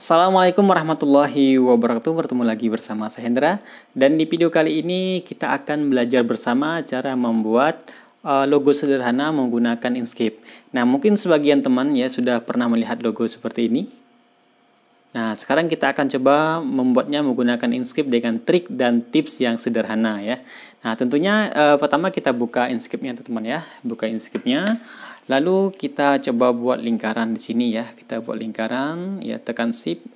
Assalamualaikum warahmatullahi wabarakatuh Bertemu lagi bersama saya Hendra Dan di video kali ini kita akan belajar bersama cara membuat uh, logo sederhana menggunakan Inkscape Nah mungkin sebagian teman ya sudah pernah melihat logo seperti ini Nah sekarang kita akan coba membuatnya menggunakan Inkscape dengan trik dan tips yang sederhana ya Nah tentunya uh, pertama kita buka Inkscape-nya teman ya Buka Inkscape-nya Lalu kita coba buat lingkaran di sini ya. Kita buat lingkaran, ya tekan shift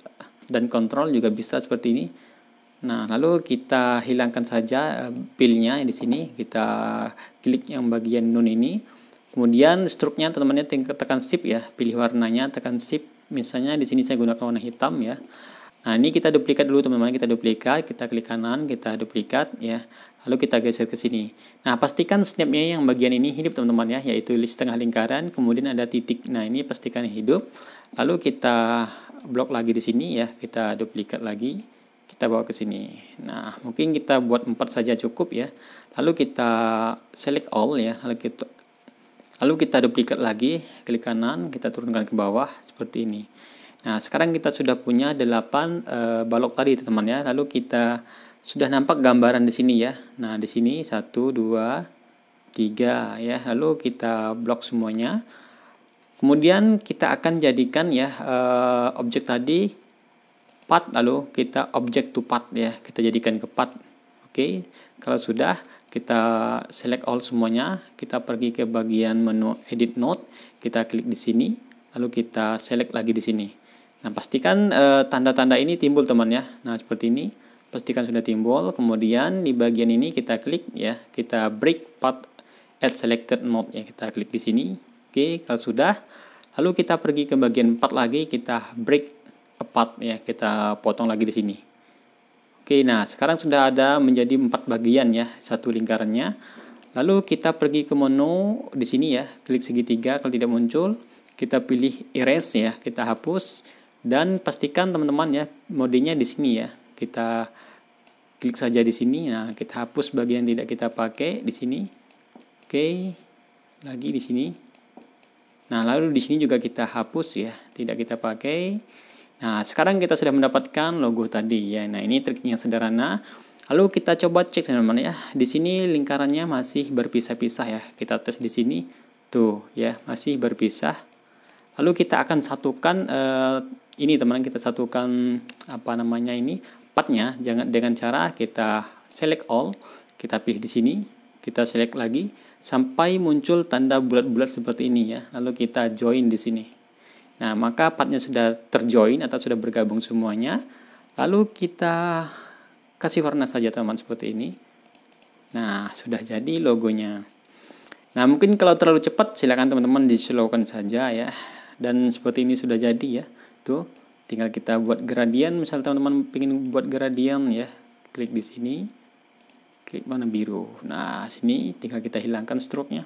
dan control juga bisa seperti ini. Nah, lalu kita hilangkan saja eh, pilnya di sini. Kita klik yang bagian nun ini. Kemudian struknya teman-teman ya, tekan shift ya, pilih warnanya, tekan shift. Misalnya di sini saya gunakan warna hitam ya. Nah, ini kita duplikat dulu teman-teman, kita duplikat, kita klik kanan, kita duplikat ya. Lalu kita geser ke sini. Nah, pastikan snapnya yang bagian ini hidup teman-teman ya, yaitu setengah lingkaran, kemudian ada titik. Nah, ini pastikan hidup. Lalu kita blok lagi di sini ya, kita duplikat lagi, kita bawa ke sini. Nah, mungkin kita buat empat saja cukup ya. Lalu kita select all ya, lalu kita lalu kita duplikat lagi, klik kanan, kita turunkan ke bawah seperti ini. Nah, sekarang kita sudah punya 8 e, eh, balok tadi, teman-teman ya. Lalu kita sudah nampak gambaran di sini ya. Nah, di sini 1 2 3 ya. Lalu kita blok semuanya. Kemudian kita akan jadikan ya e, objek tadi part lalu kita objek to part ya. Kita jadikan ke part. Oke. Kalau sudah kita select all semuanya, kita pergi ke bagian menu edit node, kita klik di sini, lalu kita select lagi di sini. Nah, pastikan eh, tanda-tanda e, ini timbul teman ya. Nah, seperti ini. Pastikan sudah timbul. Kemudian di bagian ini kita klik ya. Kita break part at selected mode ya. Kita klik di sini. Oke, kalau sudah. Lalu kita pergi ke bagian part lagi. Kita break part ya. Kita potong lagi di sini. Oke, nah sekarang sudah ada menjadi empat bagian ya. Satu lingkarannya. Lalu kita pergi ke menu di sini ya. Klik segitiga kalau tidak muncul. Kita pilih erase ya. Kita hapus dan pastikan teman-teman ya modenya di sini ya kita klik saja di sini nah kita hapus bagian yang tidak kita pakai di sini oke lagi di sini nah lalu di sini juga kita hapus ya tidak kita pakai nah sekarang kita sudah mendapatkan logo tadi ya nah ini triknya sederhana lalu kita coba cek teman-teman ya di sini lingkarannya masih berpisah-pisah ya kita tes di sini tuh ya masih berpisah lalu kita akan satukan eh, ini teman-teman kita satukan apa namanya ini partnya jangan dengan cara kita select all kita pilih di sini kita select lagi sampai muncul tanda bulat-bulat seperti ini ya lalu kita join di sini nah maka partnya sudah terjoin atau sudah bergabung semuanya lalu kita kasih warna saja teman seperti ini nah sudah jadi logonya nah mungkin kalau terlalu cepat silakan teman-teman di dislowkan saja ya dan seperti ini sudah jadi ya Tuh, tinggal kita buat gradien. Misal teman-teman pengen buat gradien ya, klik di sini. Klik mana biru. Nah, sini tinggal kita hilangkan stroke-nya.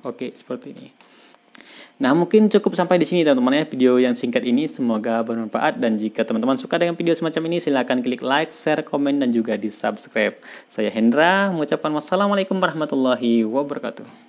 Oke, seperti ini. Nah, mungkin cukup sampai di sini teman-teman ya video yang singkat ini. Semoga bermanfaat dan jika teman-teman suka dengan video semacam ini silahkan klik like, share, komen, dan juga di subscribe. Saya Hendra, mengucapkan wassalamualaikum warahmatullahi wabarakatuh.